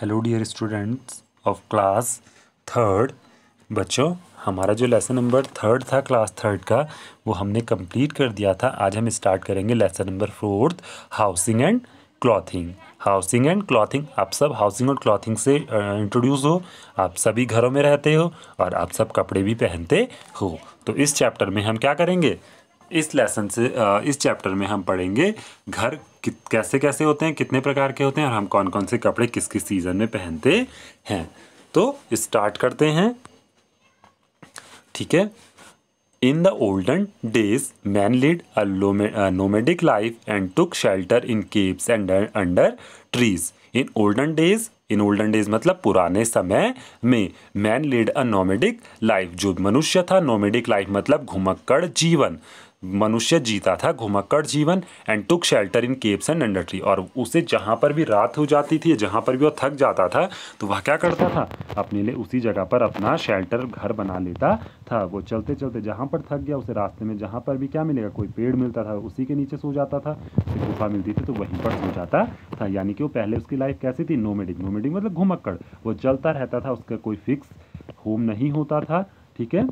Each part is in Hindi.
Hello dear students of class third बच्चों हमारा जो लेसन नंबर थर्ड था क्लास थर्ड का वो हमने कंप्लीट कर दिया था आज हम स्टार्ट करेंगे lesson number fourth housing and clothing housing and clothing आप सब हाउसिंग और क्लॉथिंग से इंट्रोड्यूस हो आप सभी घरों में रहते हो और आप सब कपड़े भी पहनते हो तो इस चैप्टर में हम क्या करेंगे इस लेसन से इस चैप्टर में हम पढ़ेंगे घर कि कैसे कैसे होते हैं कितने प्रकार के होते हैं और हम कौन कौन से कपड़े किस किस सीज़न में पहनते हैं तो स्टार्ट करते हैं ठीक है in the olden days man lead a life and took shelter in caves and under trees in olden days in olden days मतलब पुराने समय में man lead a nomadic life जो मनुष्य था नोमेडिक लाइफ मतलब घुमक्कड़ जीवन मनुष्य जीता था घुमक्कड़ जीवन and took shelter in caves and under tree और उसे जहाँ पर भी रात हो जाती थी जहाँ पर भी वो थक जाता था तो वह क्या करता था अपने लिए उसी जगह पर अपना शेल्टर घर बना लेता था वो चलते चलते जहाँ पर थक गया उसे रास्ते में जहाँ पर भी क्या मिलेगा कोई पेड़ मिलता था उसी के नीचे सो जाता था गुफा मिलती थी तो वहीं पर सो जाता था यानी कि वो पहले उसकी लाइफ कैसी थी नोमेडिक नोमेडिक मतलब घुमक्कड़ वो चलता रहता था उसका कोई फिक्स होम नहीं होता था ठीक है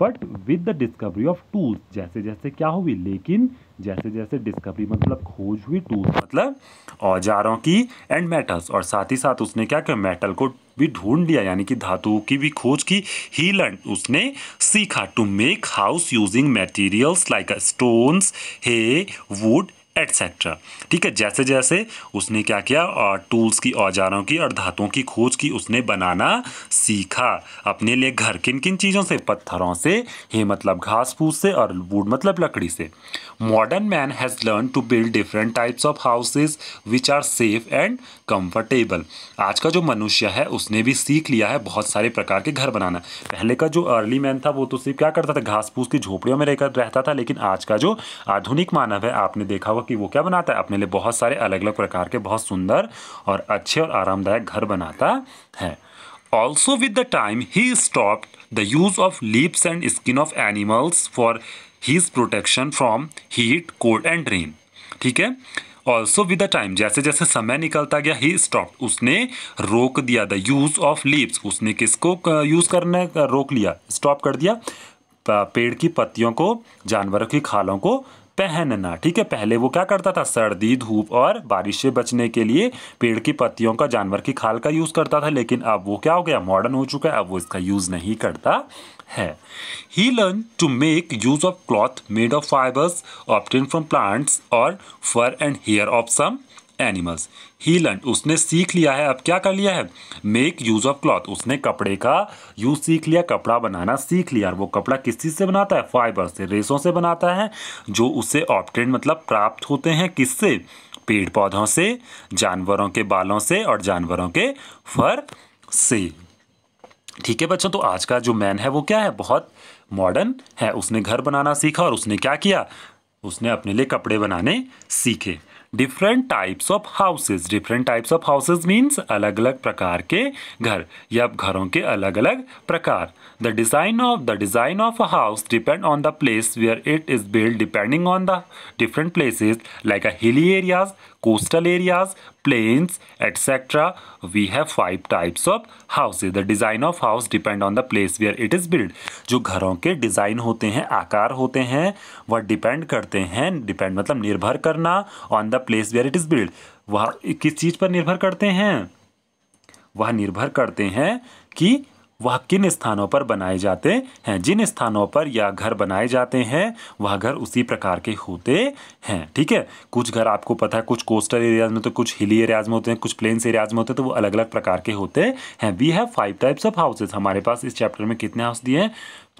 but with the discovery of tools जैसे जैसे क्या हुई लेकिन जैसे जैसे डिस्कवरी मतलब खोज हुई टूल्स मतलब औजारों की एंड मेटल्स और साथ ही साथ उसने क्या किया मेटल को भी ढूंढ लिया यानी कि धातुओं की भी खोज की ही लर्न उसने सीखा to make house using materials like stones hay wood etcetera ठीक है जैसे जैसे उसने क्या किया और टूल्स की औजारों की और धातुओं की खोज की उसने बनाना सीखा अपने लिए घर किन किन चीज़ों से पत्थरों से हे मतलब घास फूस से और वुड मतलब लकड़ी से modern man has learn to build different types of houses which are safe and comfortable आज का जो मनुष्य है उसने भी सीख लिया है बहुत सारे प्रकार के घर बनाना पहले का जो अर्ली मैन था वो तो सिर्फ क्या करता था घास फूस की झोपड़ियों में रहकर रहता था लेकिन आज का जो आधुनिक मानव है आपने देखा वो होगा कि वो क्या बनाता है अपने लिए बहुत सारे अलग अलग प्रकार के बहुत सुंदर और अच्छे और आरामदायक घर बनाता है also with the time he stop the use of leaves and skin of animals for his protection from heat cold and rain ठीक है ऑल्सो विद द टाइम जैसे जैसे समय निकलता गया ही स्टॉप उसने रोक दिया द यूज ऑफ लिप्स उसने किसको यूज करने रोक लिया स्टॉप कर दिया पेड़ की पत्तियों को जानवरों की खालों को पहनना ठीक है पहले वो क्या करता था सर्दी धूप और बारिश से बचने के लिए पेड़ की पत्तियों का जानवर की खाल का यूज़ करता था लेकिन अब वो क्या हो गया मॉडर्न हो चुका है अब वो इसका यूज़ नहीं करता है he learn to make use of cloth made of fibres obtained from plants और fur and hair of some animals he learn उसने सीख लिया है अब क्या कर लिया है मेक यूज़ ऑफ क्लॉथ उसने कपड़े का यूज सीख लिया कपड़ा बनाना सीख लिया और वो कपड़ा किस चीज़ से बनाता है फाइबर से रेसों से बनाता है जो उससे ऑप्टेंट मतलब प्राप्त होते हैं किससे पेड़ पौधों से जानवरों के बालों से और जानवरों के फर से ठीक है बच्चों तो आज का जो मैन है वो क्या है बहुत मॉडर्न है उसने घर बनाना सीखा और उसने क्या किया उसने अपने लिए कपड़े बनाने सीखे different types of houses different types of houses means अलग अलग प्रकार के घर या घरों के अलग अलग प्रकार the design of the design of a house depend on the place where it is built depending on the different places like a hilly areas coastal areas, plains, etc. We have five types of houses. The design of house depend on the place where it is built. जो घरों के डिज़ाइन होते हैं आकार होते हैं वह डिपेंड करते हैं डिपेंड मतलब निर्भर करना on the place where it is build वह किस चीज़ पर निर्भर करते हैं वह निर्भर करते हैं कि वह किन स्थानों पर बनाए जाते हैं जिन स्थानों पर यह घर बनाए जाते हैं वह घर उसी प्रकार के होते हैं ठीक है कुछ घर आपको पता है कुछ कोस्टल एरियाज में तो कुछ हिली एरियाज में होते हैं कुछ प्लेन्स एरियाज में होते हैं तो वो अलग अलग प्रकार के होते हैं we have five types of houses हमारे पास इस चैप्टर में कितने हाउस दिए हैं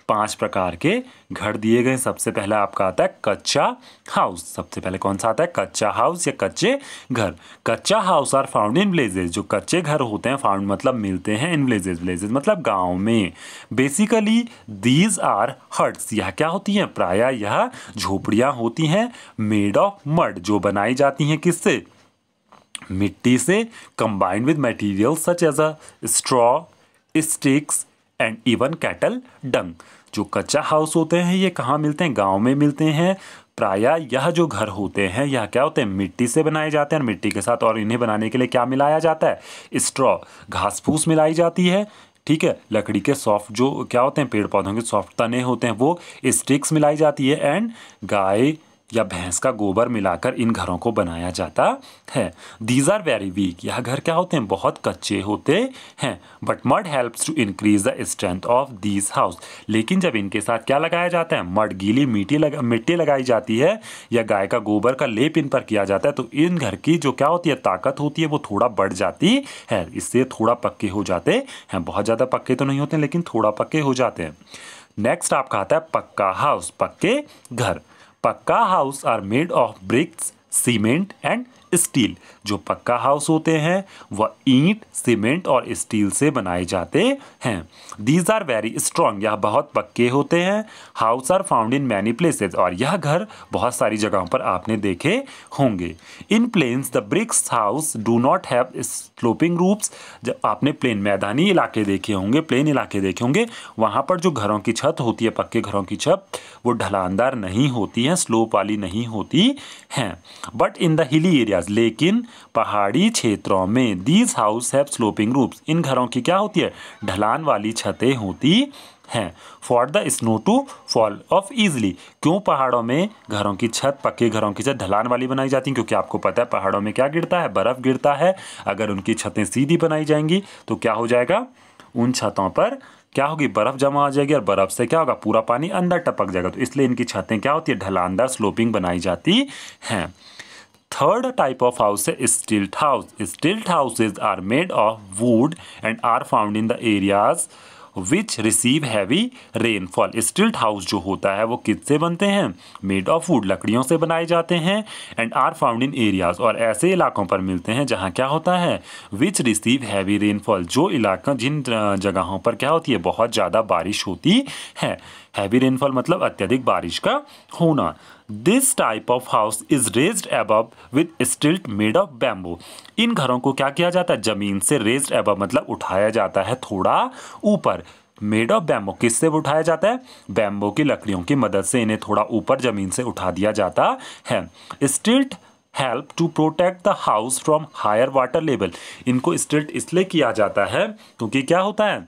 पांच प्रकार के घर दिए गए सबसे पहला आपका आता है कच्चा हाउस सबसे पहले कौन सा आता है कच्चा हाउस या कच्चे घर कच्चा house are found in villages जो कच्चे घर होते हैं फाउंड मतलब मिलते हैं इन विलेजेस विलेजेस मतलब गांव में बेसिकली दीज आर हट्स यह क्या होती हैं प्राय यह झोपड़ियाँ होती हैं मेड ऑफ मड जो बनाई जाती हैं किससे मिट्टी से combined with material such as a straw sticks and even cattle dung जो कच्चा हाउस होते हैं ये कहाँ मिलते हैं गांव में मिलते हैं प्राय यह जो घर होते हैं यह क्या होते हैं मिट्टी से बनाए जाते हैं मिट्टी के साथ और इन्हें बनाने के लिए क्या मिलाया जाता है स्ट्रॉ घास फूस मिलाई जाती है ठीक है लकड़ी के सॉफ्ट जो क्या होते हैं पेड़ पौधों के सॉफ्ट तने होते हैं वो स्टिक्स मिलाई जाती है एंड गाय या भैंस का गोबर मिलाकर इन घरों को बनाया जाता है दीज आर वेरी वीक यह घर क्या होते हैं बहुत कच्चे होते हैं but mud helps to increase the strength of these house लेकिन जब इनके साथ क्या लगाया जाता है मड गीली मिट्टी लगा मिट्टी लगाई जाती है या गाय का गोबर का लेप इन पर किया जाता है तो इन घर की जो क्या होती है ताकत होती है वो थोड़ा बढ़ जाती है इससे थोड़ा पक्के हो जाते हैं बहुत ज़्यादा पक्के तो नहीं होते लेकिन थोड़ा पक्के हो जाते हैं नेक्स्ट आपका आता है पक्का हाउस पक्के घर Pakka houses are made of bricks, cement and steel जो पक्का हाउस होते हैं वह ईंट सीमेंट और स्टील से बनाए जाते हैं दीज आर वेरी स्ट्रॉन्ग यह बहुत पक्के होते हैं house are found in many places और यह घर बहुत सारी जगहों पर आपने देखे होंगे in plains the bricks house do not have sloping roofs जब आपने प्लेन मैदानी इलाके देखे होंगे प्लेन इलाके देखे होंगे वहाँ पर जो घरों की छत होती है पक्के घरों की छत वो ढलानदार नहीं होती है स्लोप वाली नहीं होती हैं but in the hilly area areas लेकिन पहाड़ी क्षेत्रों में these house have sloping roofs इन घरों की क्या होती है ढलान वाली छतें होती हैं for the snow to fall off easily क्यों पहाड़ों में घरों की छत पक्के घरों की छत ढलान वाली बनाई जाती है क्योंकि आपको पता है पहाड़ों में क्या गिरता है बर्फ़ गिरता है अगर उनकी छतें सीधी बनाई जाएंगी तो क्या हो जाएगा उन छतों पर क्या होगी बर्फ़ जमा हो जाएगी और बर्फ़ से क्या होगा पूरा पानी अंदर टपक जाएगा तो इसलिए इनकी छतें क्या होती है ढलानदार स्लोपिंग बनाई जाती हैं थर्ड टाइप ऑफ हाउस है stilt house stilt houses are made of wood and are found in the areas which receive heavy rainfall stilt house जो होता है वो किससे से बनते हैं मेड ऑफ वुड लकड़ियों से बनाए जाते हैं and are found in areas और ऐसे इलाकों पर मिलते हैं जहाँ क्या होता है विच रिसीव हैवी रेनफॉल जो इलाका जिन जगहों पर क्या होती है बहुत ज़्यादा बारिश होती है हैवी रेनफॉल मतलब अत्यधिक बारिश का होना this type of house is raised above with stilt made of bamboo इन घरों को क्या किया जाता है जमीन से रेज्ड एब मतलब उठाया जाता है थोड़ा ऊपर मेड ऑफ बैम्बो किससे उठाया जाता है बैम्बो की लकड़ियों की मदद से इन्हें थोड़ा ऊपर जमीन से उठा दिया जाता है stilt help to protect the house from higher water level इनको स्टिल्ट इसलिए किया जाता है क्योंकि क्या होता है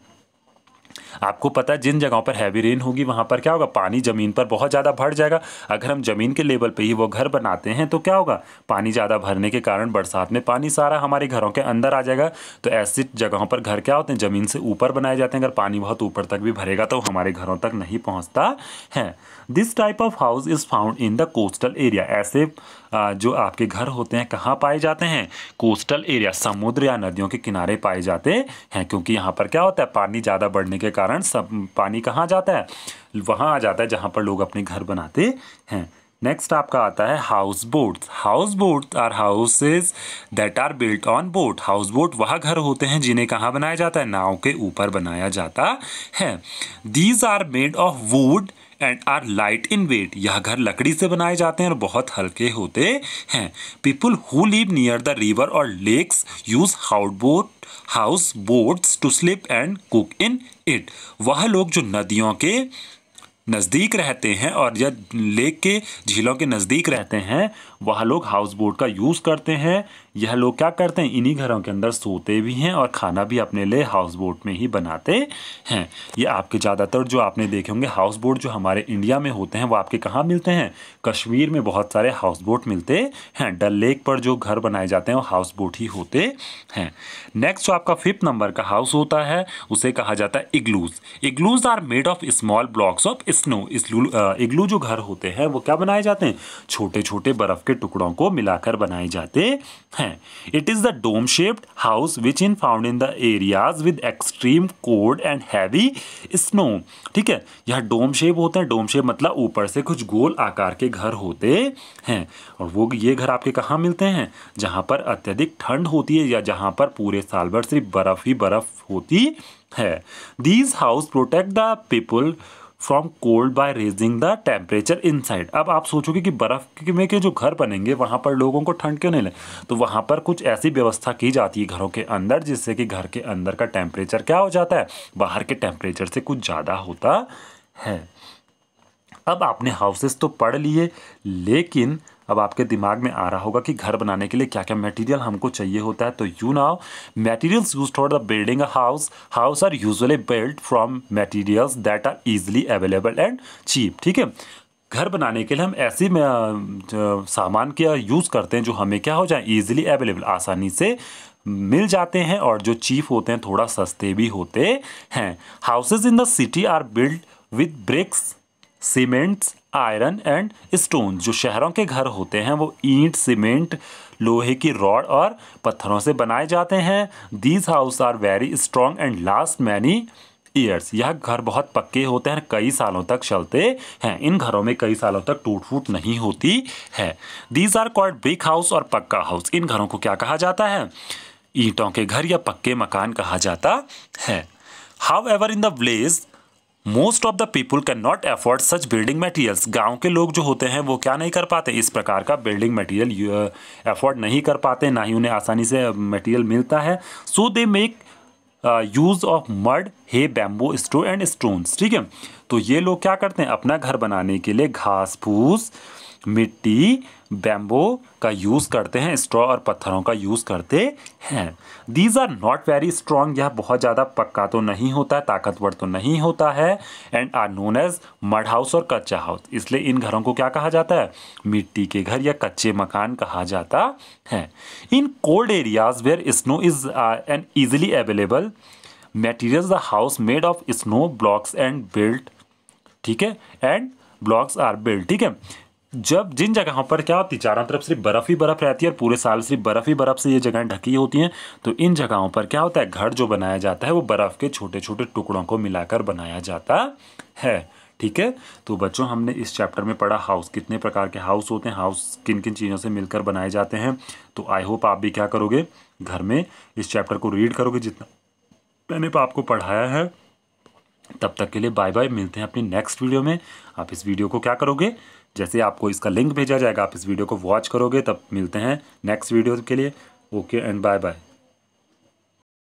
आपको पता है जिन जगहों पर हैवी रेन होगी वहाँ पर क्या होगा पानी ज़मीन पर बहुत ज़्यादा भर जाएगा अगर हम ज़मीन के लेवल पर ही वो घर बनाते हैं तो क्या होगा पानी ज़्यादा भरने के कारण बरसात में पानी सारा हमारे घरों के अंदर आ जाएगा तो ऐसी जगहों पर घर क्या होते हैं ज़मीन से ऊपर बनाए जाते हैं अगर पानी बहुत ऊपर तक भी भरेगा तो हमारे घरों तक नहीं पहुँचता है this type of house is found in the coastal area ऐसे जो आपके घर होते हैं कहाँ पाए जाते हैं कोस्टल एरिया समुद्र या नदियों के किनारे पाए जाते हैं क्योंकि यहाँ पर क्या होता है पानी ज़्यादा बढ़ने के कारण सब पानी कहाँ जाता है वहाँ आ जाता है जहाँ पर लोग अपने घर बनाते हैं नेक्स्ट आपका आता है house boat house boat are houses that are built on boat house boat वह घर होते हैं जिन्हें कहाँ बनाया जाता है नाव के ऊपर बनाया जाता है these are made of wood and are light in weight यह घर लकड़ी से बनाए जाते हैं और बहुत हल्के होते हैं people who live near the river और lakes use house boat house boats to sleep and cook in it वह लोग जो नदियों के नज़दीक रहते हैं और या लेक के झीलों के नज़दीक रहते हैं वह लोग हाउस बोट का यूज़ करते हैं यह लोग क्या करते हैं इन्हीं घरों के अंदर सोते भी हैं और खाना भी अपने लिए हाउस बोट में ही बनाते हैं ये आपके ज़्यादातर जो आपने देखे होंगे हाउस बोट जो हमारे इंडिया में होते हैं वो आपके कहाँ मिलते हैं कश्मीर में बहुत सारे हाउस बोट मिलते हैं डल लेक पर जो घर बनाए जाते हैं वो हाउस बोट ही होते हैं नेक्स्ट जो आपका फिफ्थ नंबर का हाउस होता है उसे कहा जाता है igloos igloos are made of small blocks of snow igloo जो घर होते हैं वो क्या बनाए जाते हैं छोटे छोटे बर्फ के टुकड़ों को मिलाकर बनाए जाते हैं हैं it is the dome shaped house which is found in the areas with extreme cold and heavy snow ठीक है यह डोम शेप होते हैं डोम शेप मतलब ऊपर से कुछ गोल आकार के घर होते हैं और वो ये घर आपके कहाँ मिलते हैं जहाँ पर अत्यधिक ठंड होती है या जहाँ पर पूरे साल भर सिर्फ बर्फ़ ही बर्फ़ होती है these house protect the people from cold by raising the temperature inside अब आप सोचोगे कि बर्फ़ में के जो घर बनेंगे वहाँ पर लोगों को ठंड क्यों नहीं लें तो वहाँ पर कुछ ऐसी व्यवस्था की जाती है घरों के अंदर जिससे कि घर के अंदर का टेम्परेचर क्या हो जाता है बाहर के टेम्परेचर से कुछ ज़्यादा होता है अब आपने हाउसेस तो पढ़ लिए लेकिन अब आपके दिमाग में आ रहा होगा कि घर बनाने के लिए क्या क्या मटेरियल हमको चाहिए होता है तो you now materials use for the building a house house are usually build from materials that are easily available and cheap ठीक है घर बनाने के लिए हम ऐसी सामान क्या यूज़ करते हैं जो हमें क्या हो जाए ईजिली अवेलेबल आसानी से मिल जाते हैं और जो चीप होते हैं थोड़ा सस्ते भी होते हैं houses in the city are build with bricks cements iron and stone जो शहरों के घर होते हैं वो ईंट सीमेंट लोहे की रॉड और पत्थरों से बनाए जाते हैं these house are very strong and last many years यह घर बहुत पक्के होते हैं कई सालों तक चलते हैं इन घरों में कई सालों तक टूट फूट नहीं होती है these are called brick house और पक्का हाउस इन घरों को क्या कहा जाता है ईंटों के घर या पक्के मकान कहा जाता है however in the village most of the people can not afford such building materials गांव के लोग जो होते हैं वो क्या नहीं कर पाते इस प्रकार का बिल्डिंग मटेरियल एफोर्ड नहीं कर पाते ना ही उन्हें आसानी से मटेरियल uh, मिलता है so they make use of mud hay bamboo straw and stones ठीक है तो ये लोग क्या करते हैं अपना घर बनाने के लिए घास फूस मिट्टी बैम्बो का यूज़ करते हैं स्ट्रॉ और पत्थरों का यूज़ करते हैं these are not very strong यह बहुत ज़्यादा पक्का तो नहीं होता है ताकतवर तो नहीं होता है and are known as mud house और कच्चा हाउस इसलिए इन घरों को क्या कहा जाता है मिट्टी के घर या कच्चे मकान कहा जाता है in cold areas where snow is an easily available material the house made of snow blocks and built ठीक है एंड ब्लॉक्स आर बिल्ट ठीक है जब जिन जगहों पर क्या होती चारों तरफ सिर्फ बर्फ़ ही बर्फ़ रहती है और पूरे साल सिर्फ बर्फ़ ही बर्फ़ से ये जगहें ढकी होती हैं तो इन जगहों पर क्या होता है घर जो बनाया जाता है वो बर्फ़ के छोटे छोटे टुकड़ों को मिलाकर बनाया जाता है ठीक है तो बच्चों हमने इस चैप्टर में पढ़ा हाउस कितने प्रकार के हाउस होते हैं हाउस किन किन चीज़ों से मिलकर बनाए जाते हैं तो आई होप आप भी क्या करोगे घर में इस चैप्टर को रीड करोगे जितना मैंने तो आपको पढ़ाया है तब तक के लिए बाय बाय मिलते हैं अपनी नेक्स्ट वीडियो में आप इस वीडियो को क्या करोगे जैसे आपको इसका लिंक भेजा जाएगा आप इस वीडियो को वॉच करोगे तब मिलते हैं नेक्स्ट वीडियो के लिए ओके एंड बाय बाय